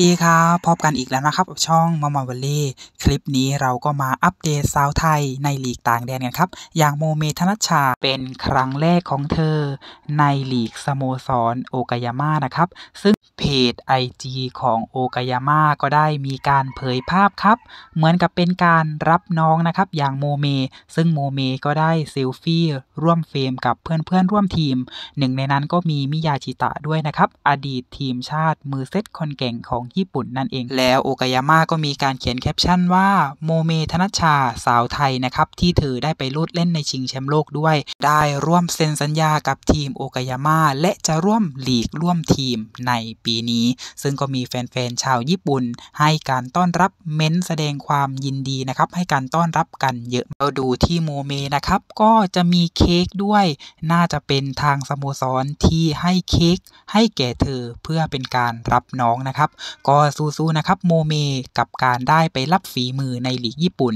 ดีครับพบกันอีกแล้วนะครับช่องมอมอวลลี่คลิปนี้เราก็มาอัปเดตสาวไทยในหลีกต่างแดนกันครับ อย่างโมเมธนัชชาเป็นครั้งแรกของเธอ ในหลีกสโมสรโอกายาม่านะครับ ซึ่งเพจไอจีของโอกายาม่าก็ได้มีการเผยภาพครับ เหมือนกับเป็นการรับน้องนะครับ อย่างโมเม ซึ่งโมเมก็ได้เซลฟี่ร่วมเฟรมกับเพื่อนเพื่อนร่วมทีม หนึ่งในนั้นก็มีมิยาชิตะด้วยนะครับอดีตทีมชาติมือเซตคนเก่งของของญี่ปุ่นนั่นเอง แล้วโอกายาม่าก็มีการเขียนแคปชั่นว่าโมเมธนชาสาวไทยนะครับ ที่เธอได้ไปลูดเล่นในชิงแชมป์โลกด้วย ได้ร่วมเซ็นสัญญากับทีมโอกายาม่าและจะร่วมหลีกร่วมทีมในปีนี้ ซึ่งก็มีแฟนๆ ชาวญี่ปุ่น ให้การต้อนรับเม้นแสดงความยินดีนะครับ ให้การต้อนรับกันเยอะ เราดูที่โมเมนะครับก็จะมีเค้กด้วย น่าจะเป็นทางสโมสรที่ให้เค้กให้แก่เธอเพื่อเป็นการรับน้องนะครับก็สู้ๆนะครับโมเมกับการได้ไปรับฝีมือในหลีกญี่ปุ่น